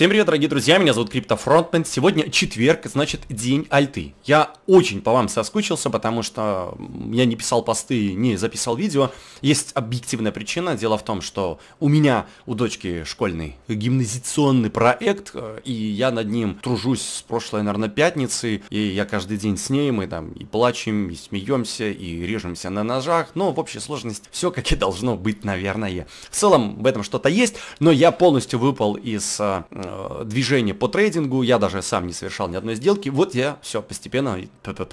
Всем привет, дорогие друзья, меня зовут Криптофронтмен. Сегодня четверг, значит, день альты. Я очень по вам соскучился, потому что я не писал посты, не записал видео. Есть объективная причина. Дело в том, что у меня, у дочки школьный гимназиционный проект, э, и я над ним тружусь с прошлой, наверное, пятницы, и я каждый день с ней, мы там и плачем, и смеемся, и режемся на ножах, но в общей сложности все, как и должно быть, наверное. В целом в этом что-то есть, но я полностью выпал из э, Э, движение по трейдингу, я даже сам не совершал ни одной сделки. Вот я все постепенно,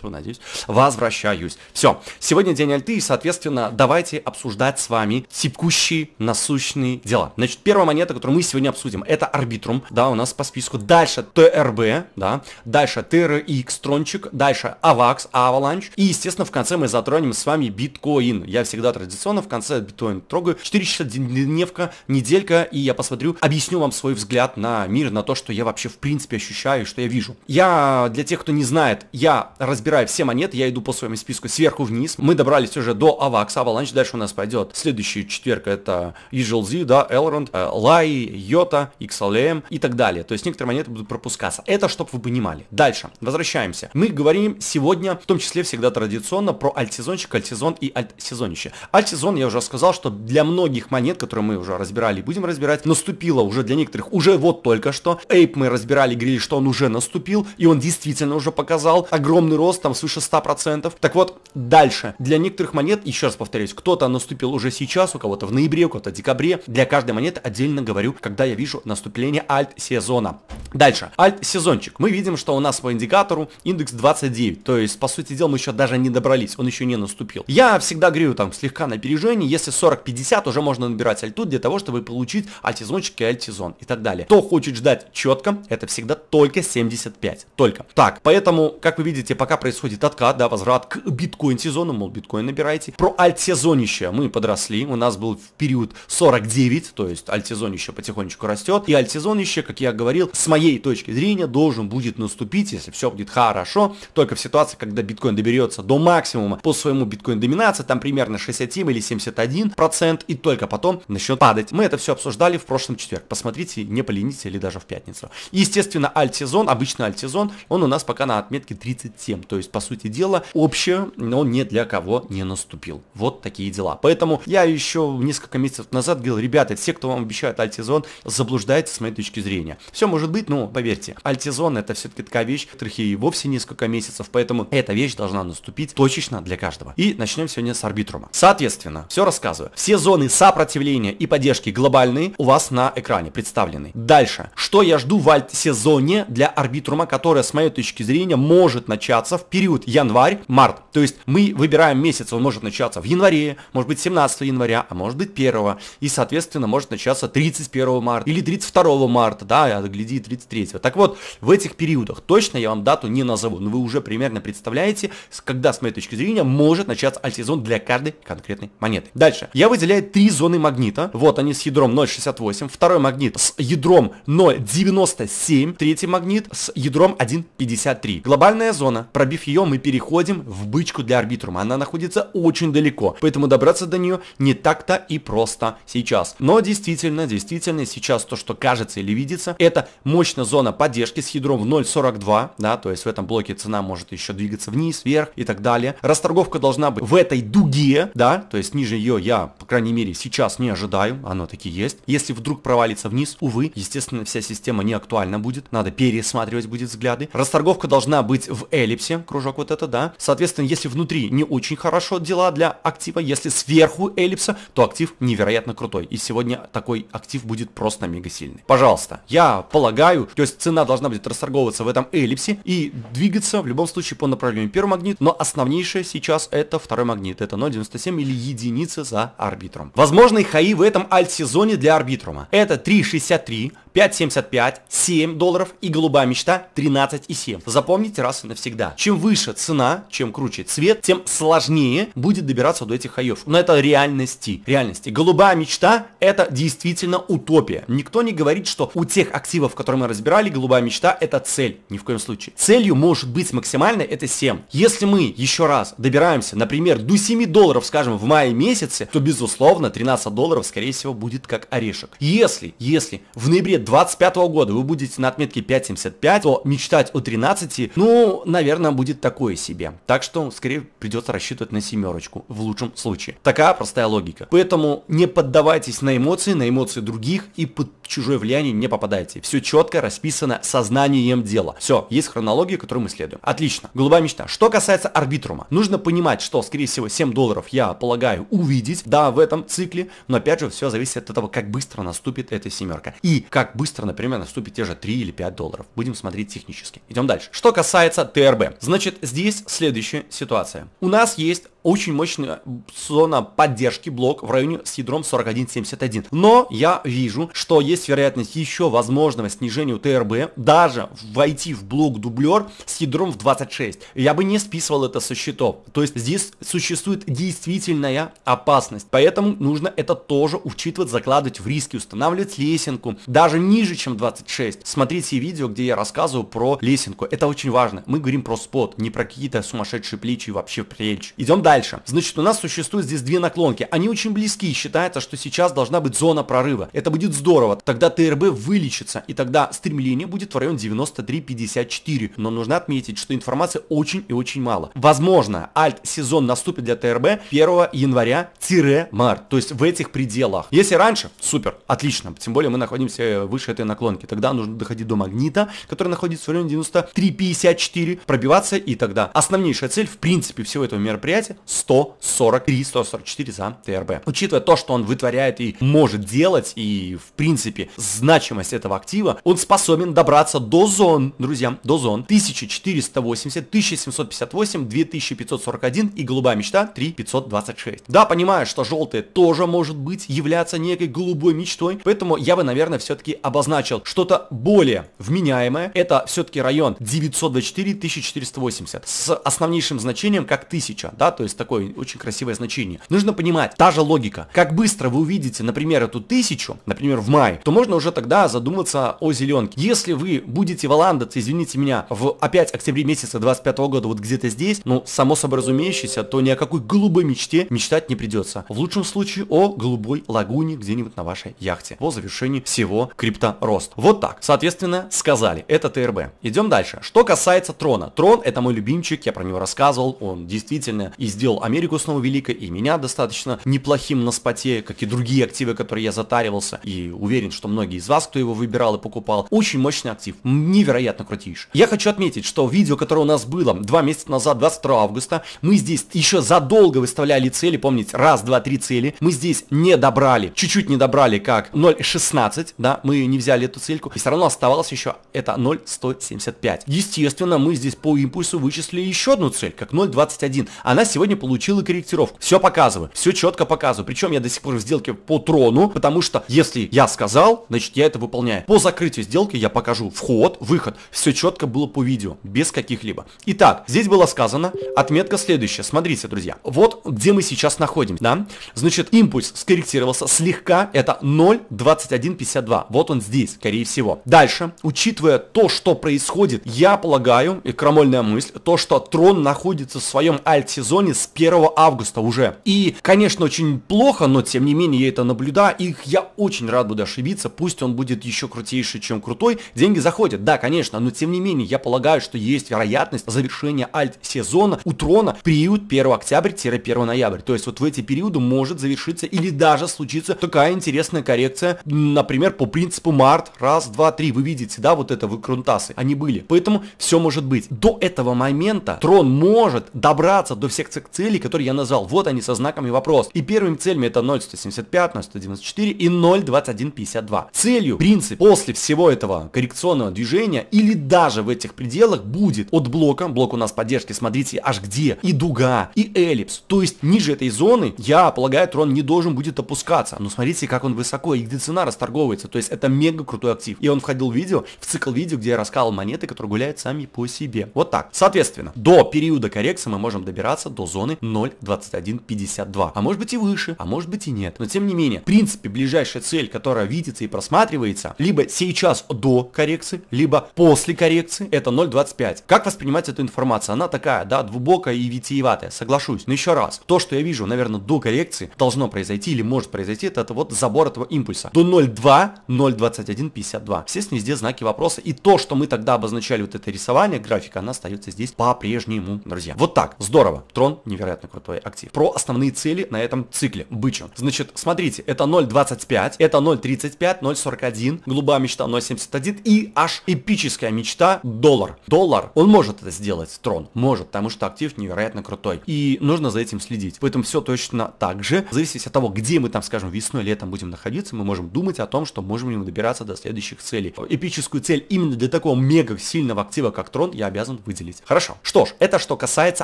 надеюсь, возвращаюсь. Все, сегодня день альты, и, соответственно, давайте обсуждать с вами текущие насущные дела. Значит, первая монета, которую мы сегодня обсудим, это Арбитрум, да, у нас по списку. Дальше ТРБ, да, дальше ТРХ, Трончик, дальше Авакс, Аваланч, и, естественно, в конце мы затронем с вами биткоин. Я всегда традиционно в конце биткоин трогаю. 4 часа дневка, неделька, и я посмотрю, объясню вам свой взгляд на мир, на то, что я вообще в принципе ощущаю, что я вижу. Я, для тех, кто не знает, я разбираю все монеты, я иду по своему списку сверху вниз. Мы добрались уже до Авакса, Аваланч, дальше у нас пойдет следующий четверг, это Usual да, Elrond, Лай, Йота, XLM и так далее. То есть некоторые монеты будут пропускаться. Это, чтобы вы понимали. Дальше, возвращаемся. Мы говорим сегодня, в том числе всегда традиционно, про альтсезончик, альтсезон и альтсезонище. Альтсезон, я уже сказал, что для многих монет, которые мы уже разбирали и будем разбирать, наступило уже для некоторых уже вот только что. Эйп мы разбирали, говорили, что он уже наступил, и он действительно уже показал огромный рост, там свыше 100%. Так вот, дальше. Для некоторых монет, еще раз повторюсь, кто-то наступил уже сейчас, у кого-то в ноябре, у кого-то в декабре. Для каждой монеты отдельно говорю, когда я вижу наступление альт-сезона. Дальше. Альт-сезончик. Мы видим, что у нас по индикатору индекс 29, то есть, по сути дела, мы еще даже не добрались, он еще не наступил. Я всегда говорю там слегка на опережении, если 40-50, уже можно набирать альту для того, чтобы получить альт-сезончик и альт-сезон и так далее. То хоть хочет ждать четко, это всегда только 75. Только. Так, поэтому, как вы видите, пока происходит откат, да, возврат к биткоин-сезону, мол, биткоин набирайте. Про альтсезонище мы подросли, у нас был в период 49, то есть альтсезонище потихонечку растет. И альтсезонище, как я говорил, с моей точки зрения, должен будет наступить, если все будет хорошо, только в ситуации, когда биткоин доберется до максимума по своему биткоин-доминации, там примерно 67 или 71 процент, и только потом начнет падать. Мы это все обсуждали в прошлом четверг. Посмотрите, не поленитесь или даже в пятницу. естественно, альт-сезон, обычный альт-сезон, он у нас пока на отметке 37. То есть, по сути дела, общее, но ни для кого не наступил. Вот такие дела. Поэтому я еще несколько месяцев назад говорил, ребята, все, кто вам обещает альт-сезон, заблуждается с моей точки зрения. Все может быть, но поверьте, альт-сезон это все-таки такая вещь, которых и вовсе несколько месяцев, поэтому эта вещь должна наступить точечно для каждого. И начнем сегодня с арбитрума. Соответственно, все рассказываю. Все зоны сопротивления и поддержки глобальные у вас на экране представлены. Дальше больше. Что я жду в альт-сезоне для арбитрума, которое, с моей точки зрения, может начаться в период январь-март. То есть мы выбираем месяц, он может начаться в январе, может быть 17 января, а может быть 1. И, соответственно, может начаться 31 марта или 32 марта, да, а гляди 33. Так вот, в этих периодах точно я вам дату не назову, но вы уже примерно представляете, когда, с моей точки зрения, может начаться альт-сезон для каждой конкретной монеты. Дальше. Я выделяю три зоны магнита. Вот они с ядром 0.68. Второй магнит с ядром 0,97, третий магнит с ядром 1,53. Глобальная зона. Пробив ее, мы переходим в бычку для арбитрума. Она находится очень далеко, поэтому добраться до нее не так-то и просто сейчас. Но действительно, действительно, сейчас то, что кажется или видится, это мощная зона поддержки с ядром в 0,42, да, то есть в этом блоке цена может еще двигаться вниз, вверх и так далее. Расторговка должна быть в этой дуге, да, то есть ниже ее я, по крайней мере, сейчас не ожидаю, оно таки есть. Если вдруг провалится вниз, увы, естественно, естественно, вся система не актуальна будет, надо пересматривать будет взгляды. Расторговка должна быть в эллипсе, кружок вот это, да. Соответственно, если внутри не очень хорошо дела для актива, если сверху эллипса, то актив невероятно крутой. И сегодня такой актив будет просто мега сильный. Пожалуйста, я полагаю, то есть цена должна будет расторговываться в этом эллипсе и двигаться в любом случае по направлению первый магнит, но основнейшее сейчас это второй магнит, это 0.97 или единица за арбитром. Возможный хаи в этом альт-сезоне для арбитрума. Это 3.63, 5 5,75, 7 долларов и голубая мечта 13,7. Запомните раз и навсегда. Чем выше цена, чем круче цвет, тем сложнее будет добираться до этих хаев. Но это реальности. Реальности. Голубая мечта это действительно утопия. Никто не говорит, что у тех активов, которые мы разбирали, голубая мечта это цель. Ни в коем случае. Целью может быть максимальной это 7. Если мы еще раз добираемся, например, до 7 долларов, скажем, в мае месяце, то безусловно 13 долларов скорее всего будет как орешек. Если, если в ноябре 20 25 -го года вы будете на отметке 5.75, то мечтать о 13, ну, наверное, будет такое себе. Так что, скорее, придется рассчитывать на семерочку, в лучшем случае. Такая простая логика. Поэтому не поддавайтесь на эмоции, на эмоции других и под чужое влияние не попадайте. Все четко расписано сознанием дела. Все, есть хронология, которую мы следуем. Отлично. Голубая мечта. Что касается арбитрума, нужно понимать, что, скорее всего, 7 долларов я полагаю увидеть, да, в этом цикле, но опять же, все зависит от того, как быстро наступит эта семерка. И как быстро, например, наступит те же 3 или 5 долларов. Будем смотреть технически. Идем дальше. Что касается ТРБ. Значит, здесь следующая ситуация. У нас есть очень мощная зона поддержки блок в районе с ядром 4171. Но я вижу, что есть вероятность еще возможного снижения ТРБ, даже войти в блок дублер с ядром в 26. Я бы не списывал это со счетов. То есть здесь существует действительная опасность. Поэтому нужно это тоже учитывать, закладывать в риски, устанавливать лесенку. Даже ниже, чем 26. Смотрите видео, где я рассказываю про лесенку. Это очень важно. Мы говорим про спот, не про какие-то сумасшедшие плечи и вообще прельчь. Идем дальше дальше. Значит, у нас существует здесь две наклонки. Они очень близки. Считается, что сейчас должна быть зона прорыва. Это будет здорово. Тогда ТРБ вылечится. И тогда стремление будет в район 93-54. Но нужно отметить, что информации очень и очень мало. Возможно, альт-сезон наступит для ТРБ 1 января-март. То есть в этих пределах. Если раньше, супер, отлично. Тем более мы находимся выше этой наклонки. Тогда нужно доходить до магнита, который находится в районе 93-54, пробиваться и тогда. Основнейшая цель, в принципе, всего этого мероприятия 143, 144 за ТРБ. Учитывая то, что он вытворяет и может делать, и в принципе значимость этого актива, он способен добраться до зон, друзья, до зон 1480, 1758, 2541 и голубая мечта 3526. Да, понимаю, что желтые тоже может быть являться некой голубой мечтой, поэтому я бы, наверное, все-таки обозначил что-то более вменяемое. Это все-таки район 924-1480 с основнейшим значением как 1000, да, то есть есть такое очень красивое значение. Нужно понимать, та же логика. Как быстро вы увидите, например, эту тысячу, например, в мае, то можно уже тогда задуматься о зеленке. Если вы будете валандаться, извините меня, в опять октябре месяца 25 года вот где-то здесь, ну, само собой разумеющееся, то ни о какой голубой мечте мечтать не придется. В лучшем случае о голубой лагуне где-нибудь на вашей яхте по завершении всего крипторост. Вот так. Соответственно, сказали. Это ТРБ. Идем дальше. Что касается трона. Трон это мой любимчик, я про него рассказывал, он действительно из сделал Америку снова великой и меня достаточно неплохим на споте, как и другие активы, которые я затаривался. И уверен, что многие из вас, кто его выбирал и покупал, очень мощный актив, невероятно крутейший. Я хочу отметить, что видео, которое у нас было два месяца назад, 22 августа, мы здесь еще задолго выставляли цели, помните, раз, два, три цели, мы здесь не добрали, чуть-чуть не добрали, как 0.16, да, мы не взяли эту цельку, и все равно оставалось еще это 0.175. Естественно, мы здесь по импульсу вычислили еще одну цель, как 0.21. Она сегодня сегодня получила корректировку. Все показываю, все четко показываю. Причем я до сих пор в сделке по трону, потому что если я сказал, значит я это выполняю. По закрытию сделки я покажу вход, выход. Все четко было по видео, без каких-либо. Итак, здесь было сказано, отметка следующая. Смотрите, друзья, вот где мы сейчас находимся, да? Значит, импульс скорректировался слегка, это 0.2152. Вот он здесь, скорее всего. Дальше, учитывая то, что происходит, я полагаю, и крамольная мысль, то, что трон находится в своем альт-сезоне с 1 августа уже. И, конечно, очень плохо, но тем не менее я это наблюдаю, их я очень рад буду ошибиться, пусть он будет еще крутейший, чем крутой, деньги заходят, да, конечно, но тем не менее я полагаю, что есть вероятность завершения альт-сезона у Трона период 1 октябрь-1 ноября, то есть вот в эти периоды может завершиться или даже случится такая интересная коррекция, например, по принципу март, раз, два, три, вы видите, да, вот это выкрунтасы, они были, поэтому все может быть. До этого момента Трон может добраться до всех цих список целей, которые я назвал. Вот они со знаками вопрос. И первыми целями это 0,175, на 194 и 0,2152. Целью, принцип, после всего этого коррекционного движения или даже в этих пределах будет от блока, блок у нас поддержки, смотрите, аж где, и дуга, и эллипс. То есть ниже этой зоны, я полагаю, трон не должен будет опускаться. Но смотрите, как он высоко и где цена расторговывается. То есть это мега крутой актив. И он входил в видео, в цикл видео, где я рассказывал монеты, которые гуляют сами по себе. Вот так. Соответственно, до периода коррекции мы можем добираться до зоны зоны 0.2152. А может быть и выше, а может быть и нет. Но тем не менее, в принципе, ближайшая цель, которая видится и просматривается, либо сейчас до коррекции, либо после коррекции, это 0.25. Как воспринимать эту информацию? Она такая, да, двубокая и витиеватая, соглашусь. Но еще раз, то, что я вижу, наверное, до коррекции должно произойти или может произойти, это, это вот забор этого импульса. До 0.2, 0.2152. Естественно, везде знаки вопроса. И то, что мы тогда обозначали вот это рисование графика, она остается здесь по-прежнему, друзья. Вот так, здорово. Трон невероятно крутой актив. Про основные цели на этом цикле. Бычу. Значит, смотрите, это 0.25, это 0.35, 0.41, голубая мечта 0.71 и аж эпическая мечта доллар. Доллар, он может это сделать, трон, может, потому что актив невероятно крутой. И нужно за этим следить. Поэтому все точно так же. В зависимости от того, где мы там, скажем, весной, летом будем находиться, мы можем думать о том, что можем ли мы добираться до следующих целей. Эпическую цель именно для такого мега сильного актива, как трон, я обязан выделить. Хорошо. Что ж, это что касается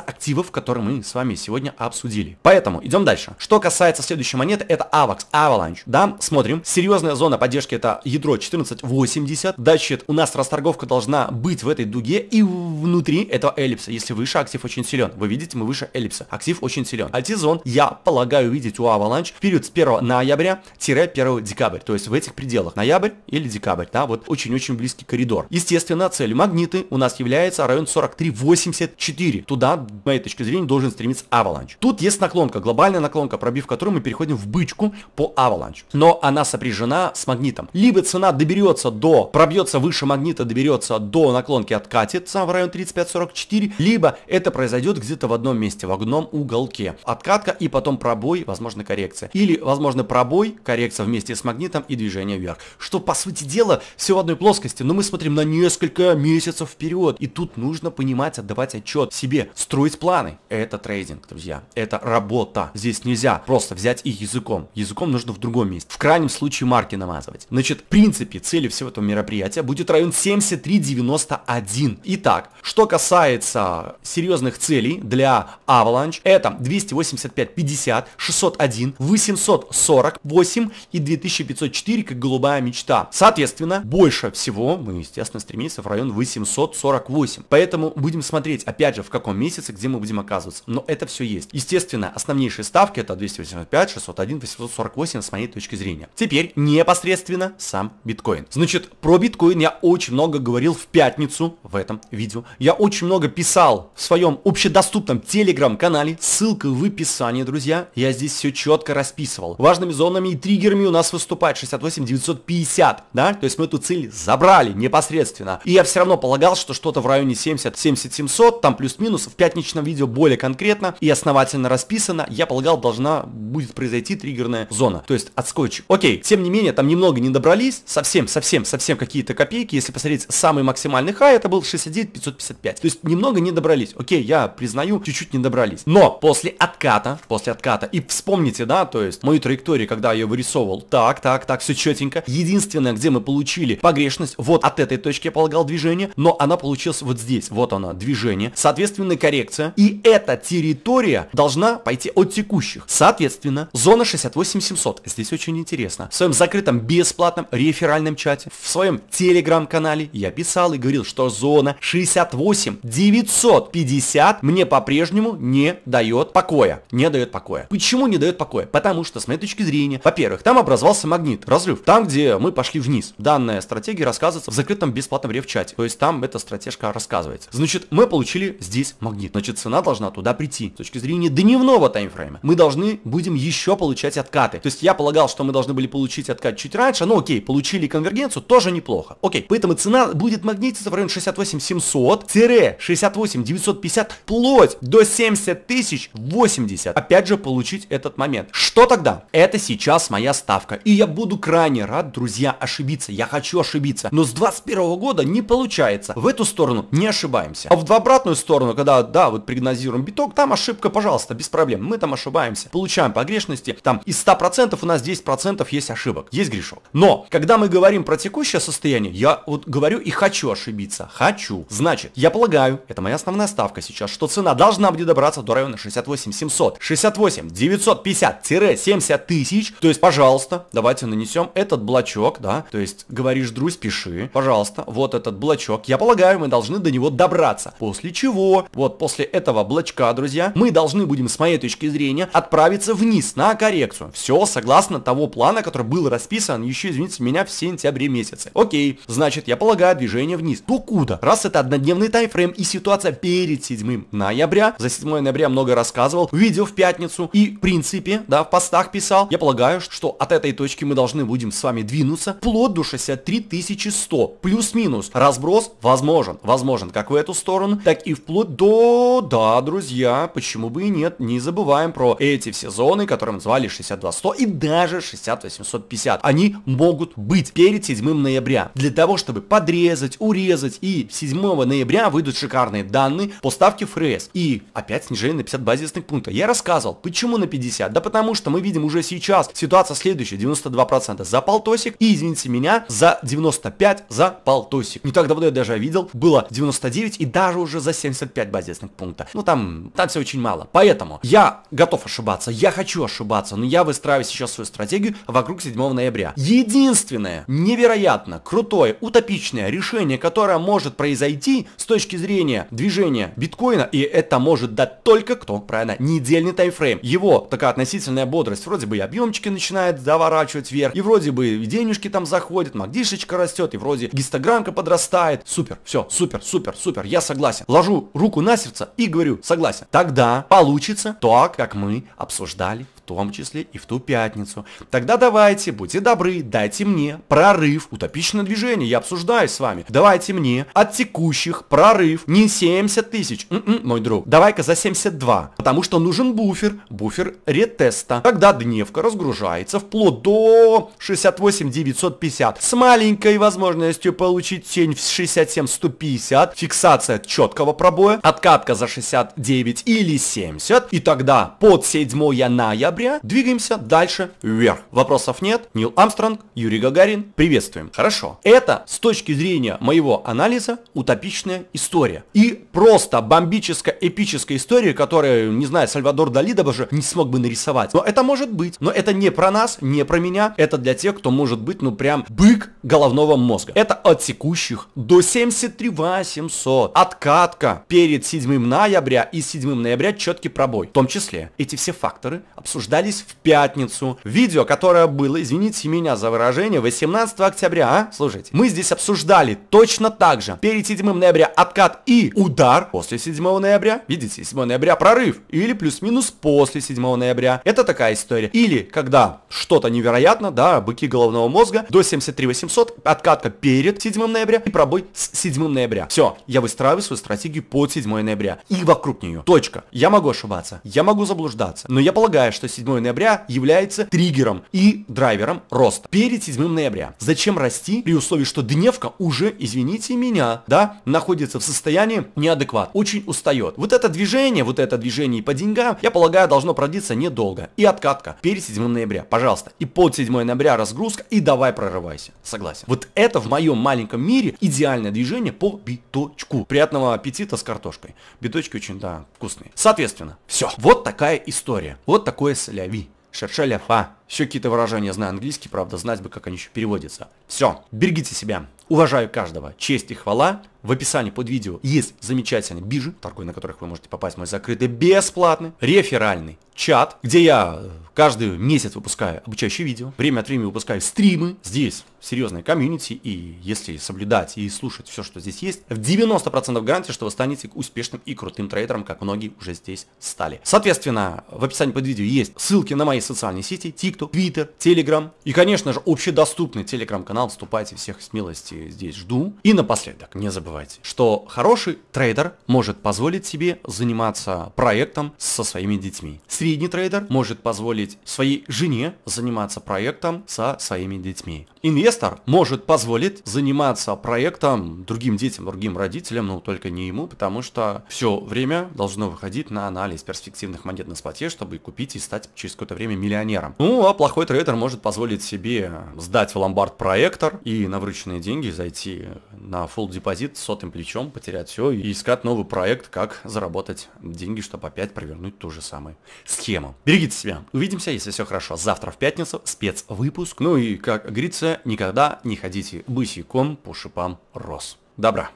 активов, которые мы с с вами сегодня обсудили. Поэтому идем дальше. Что касается следующей монеты, это AVAX, Avalanche. Да, смотрим. Серьезная зона поддержки это ядро 1480. Значит, у нас расторговка должна быть в этой дуге и внутри этого эллипса. Если выше, актив очень силен. Вы видите, мы выше эллипса. Актив очень силен. Альтизон, я полагаю видеть у Avalanche в период с 1 ноября-1 декабрь. То есть в этих пределах. Ноябрь или декабрь. Да, вот очень-очень близкий коридор. Естественно, целью магниты у нас является район 4384. Туда, с моей точки зрения, должен стремится Avalanche. Тут есть наклонка, глобальная наклонка, пробив которую мы переходим в бычку по Avalanche. Но она сопряжена с магнитом. Либо цена доберется до, пробьется выше магнита, доберется до наклонки, откатится в район 35-44, либо это произойдет где-то в одном месте, в одном уголке. Откатка и потом пробой, возможно, коррекция. Или, возможно, пробой, коррекция вместе с магнитом и движение вверх. Что, по сути дела, все в одной плоскости, но мы смотрим на несколько месяцев вперед. И тут нужно понимать, отдавать отчет себе, строить планы. Это трейдинг, друзья. Это работа. Здесь нельзя просто взять и языком. Языком нужно в другом месте. В крайнем случае марки намазывать. Значит, в принципе, целью всего этого мероприятия будет район 73.91. Итак, что касается серьезных целей для Avalanche, это 285.50, 601, 848 и 2504, как голубая мечта. Соответственно, больше всего мы, естественно, стремимся в район 848. Поэтому будем смотреть, опять же, в каком месяце, где мы будем оказываться но это все есть. Естественно, основнейшие ставки это 285, 601, 848 с моей точки зрения. Теперь непосредственно сам биткоин. Значит, про биткоин я очень много говорил в пятницу в этом видео. Я очень много писал в своем общедоступном телеграм-канале, ссылка в описании, друзья. Я здесь все четко расписывал. Важными зонами и триггерами у нас выступает 68 950, да? То есть мы эту цель забрали непосредственно. И я все равно полагал, что что-то в районе 70, 70 700, там плюс-минус. В пятничном видео более конкретно конкретно и основательно расписана, я полагал, должна будет произойти триггерная зона, то есть отскочить. Окей, тем не менее, там немного не добрались, совсем, совсем, совсем какие-то копейки, если посмотреть самый максимальный хай, это был 69555, то есть немного не добрались, окей, я признаю, чуть-чуть не добрались, но после отката, после отката, и вспомните, да, то есть мою траекторию, когда я ее вырисовывал, так, так, так, все четенько, единственное, где мы получили погрешность, вот от этой точки я полагал движение, но она получилась вот здесь, вот она, движение, соответственно, коррекция, и это те территория должна пойти от текущих. Соответственно, зона 68700. Здесь очень интересно. В своем закрытом бесплатном реферальном чате, в своем телеграм-канале я писал и говорил, что зона 68950 мне по-прежнему не дает покоя. Не дает покоя. Почему не дает покоя? Потому что, с моей точки зрения, во-первых, там образовался магнит, разрыв. Там, где мы пошли вниз. Данная стратегия рассказывается в закрытом бесплатном чате, То есть там эта стратежка рассказывается. Значит, мы получили здесь магнит. Значит, цена должна туда прийти прийти. С точки зрения дневного таймфрейма. Мы должны будем еще получать откаты. То есть я полагал, что мы должны были получить откат чуть раньше, но окей, получили конвергенцию, тоже неплохо. Окей, поэтому цена будет магнититься в районе 68 700-68 950 вплоть до 70 тысяч 80. Опять же, получить этот момент. Что тогда? Это сейчас моя ставка. И я буду крайне рад, друзья, ошибиться. Я хочу ошибиться. Но с 21 года не получается. В эту сторону не ошибаемся. А в обратную сторону, когда, да, вот прогнозируем биток, там ошибка, пожалуйста, без проблем. Мы там ошибаемся, получаем погрешности. Там из 100% у нас 10% есть ошибок, есть грешок. Но, когда мы говорим про текущее состояние, я вот говорю и хочу ошибиться. Хочу. Значит, я полагаю, это моя основная ставка сейчас, что цена должна будет добраться до района 68 700. 68 950-70 тысяч. То есть, пожалуйста, давайте нанесем этот блочок, да. То есть, говоришь, друзь, пиши. Пожалуйста, вот этот блочок. Я полагаю, мы должны до него добраться. После чего, вот после этого блочка, друзья, друзья, мы должны будем, с моей точки зрения, отправиться вниз на коррекцию. Все согласно того плана, который был расписан еще, извините меня, в сентябре месяце. Окей, значит, я полагаю движение вниз. То куда? Раз это однодневный таймфрейм и ситуация перед 7 ноября, за 7 ноября много рассказывал, видео в пятницу и, в принципе, да, в постах писал, я полагаю, что от этой точки мы должны будем с вами двинуться вплоть до 63100, плюс-минус. Разброс возможен, возможен как в эту сторону, так и вплоть до, да, друзья, друзья, почему бы и нет, не забываем про эти все зоны, которые мы звали 62100 и даже 60-850. Они могут быть перед 7 ноября. Для того, чтобы подрезать, урезать и 7 ноября выйдут шикарные данные по ставке ФРС. И опять снижение на 50 базисных пунктов. Я рассказывал, почему на 50? Да потому что мы видим уже сейчас ситуация следующая, 92% за полтосик и, извините меня, за 95 за полтосик. Не так давно я даже видел, было 99 и даже уже за 75 базисных пункта. Ну там конфронтации очень мало. Поэтому я готов ошибаться, я хочу ошибаться, но я выстраиваю сейчас свою стратегию вокруг 7 ноября. Единственное, невероятно крутое, утопичное решение, которое может произойти с точки зрения движения биткоина, и это может дать только кто, правильно, недельный таймфрейм. Его такая относительная бодрость, вроде бы и объемчики начинает заворачивать вверх, и вроде бы денежки там заходят, магдишечка растет, и вроде гистограмка подрастает. Супер, все, супер, супер, супер, я согласен. Ложу руку на сердце и говорю, согласен. Тогда получится то, как мы обсуждали том числе и в ту пятницу. Тогда давайте, будьте добры, дайте мне прорыв. Утопичное движение, я обсуждаю с вами. Давайте мне от текущих прорыв не 70 тысяч, м-м, мой друг, давай-ка за 72, потому что нужен буфер, буфер ретеста. Тогда дневка разгружается вплоть до 68 950 с маленькой возможностью получить тень в 67 150, фиксация четкого пробоя, откатка за 69 или 70, и тогда под 7 ноября декабря. Двигаемся дальше вверх. Вопросов нет. Нил Амстронг, Юрий Гагарин, приветствуем. Хорошо. Это с точки зрения моего анализа утопичная история. И просто бомбическая, эпическая история, которую, не знаю, Сальвадор Дали даже не смог бы нарисовать. Но это может быть. Но это не про нас, не про меня. Это для тех, кто может быть, ну прям бык головного мозга. Это от текущих до 73 800. Откатка перед 7 ноября и 7 ноября четкий пробой. В том числе эти все факторы обсуждаются обсуждались в пятницу. Видео, которое было, извините меня за выражение, 18 октября, а? Слушайте, мы здесь обсуждали точно так же. Перед 7 ноября откат и удар. После 7 ноября, видите, 7 ноября прорыв. Или плюс-минус после 7 ноября. Это такая история. Или когда что-то невероятно, да, быки головного мозга, до 73 800, откатка перед 7 ноября и пробой с 7 ноября. Все, я выстраиваю свою стратегию под 7 ноября и вокруг нее. Точка. Я могу ошибаться, я могу заблуждаться, но я полагаю, что 7 ноября является триггером и драйвером роста. Перед 7 ноября. Зачем расти при условии, что дневка уже, извините меня, да, находится в состоянии неадекват, очень устает. Вот это движение, вот это движение по деньгам, я полагаю, должно продлиться недолго. И откатка перед 7 ноября, пожалуйста. И под 7 ноября разгрузка и давай прорывайся. Согласен. Вот это в моем маленьком мире идеальное движение по биточку. Приятного аппетита с картошкой. Биточки очень, да, вкусные. Соответственно, все. Вот такая история. Вот такое Лекс, Ляви, Шерше, Ляфа. Все какие-то выражения знаю английский, правда, знать бы, как они еще переводятся. Все, берегите себя. Уважаю каждого. Честь и хвала в описании под видео есть замечательные биржи, торговые, на которых вы можете попасть мой закрытый бесплатный реферальный чат, где я э, каждый месяц выпускаю обучающие видео, время от времени выпускаю стримы. Здесь серьезная комьюнити, и если соблюдать и слушать все, что здесь есть, в 90% гарантии, что вы станете успешным и крутым трейдером, как многие уже здесь стали. Соответственно, в описании под видео есть ссылки на мои социальные сети, TikTok, Twitter, Telegram и, конечно же, общедоступный телеграм-канал. Вступайте всех смелости здесь жду. И напоследок, не забывайте называть, что хороший трейдер может позволить себе заниматься проектом со своими детьми. Средний трейдер может позволить своей жене заниматься проектом со своими детьми. Инвестор может позволить заниматься проектом другим детям, другим родителям, но только не ему, потому что все время должно выходить на анализ перспективных монет на споте, чтобы купить и стать через какое-то время миллионером. Ну, а плохой трейдер может позволить себе сдать в ломбард проектор и на вырученные деньги зайти на full депозит сотым плечом, потерять все и искать новый проект, как заработать деньги, чтобы опять провернуть ту же самую схему. Берегите себя. Увидимся, если все хорошо. Завтра в пятницу спецвыпуск. Ну и, как говорится, никогда не ходите босиком по шипам роз. Добра.